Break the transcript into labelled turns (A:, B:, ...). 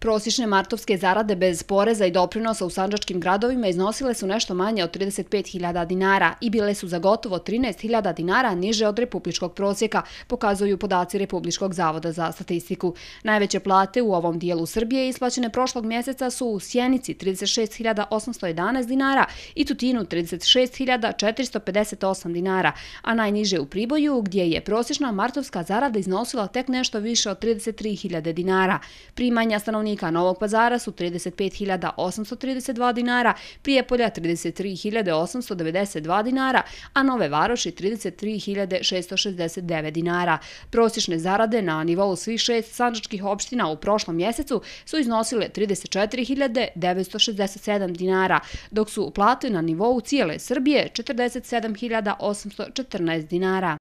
A: Prosječne martovske zarade bez poreza i doprinosa u sanđačkim gradovima iznosile su nešto manje od 35.000 dinara i bile su za gotovo 13.000 dinara niže od republičkog prosjeka, pokazuju podaci Republičkog zavoda za statistiku. Najveće plate u ovom dijelu Srbije isplaćene prošlog mjeseca su u Sjenici 36.811 dinara i Tutinu 36.458 dinara, a najniže u Priboju gdje je prosječna martovska zarada iznosila tek nešto više od 33.000 dinara. Primanja stanovnika stanovnika Novog pazara su 35.832 dinara, Prijepolja 33.892 dinara, a Nove Varoši 33.669 dinara. Prosječne zarade na nivou svih šest sanđačkih opština u prošlom mjesecu su iznosile 34.967 dinara, dok su uplate na nivou cijele Srbije 47.814 dinara.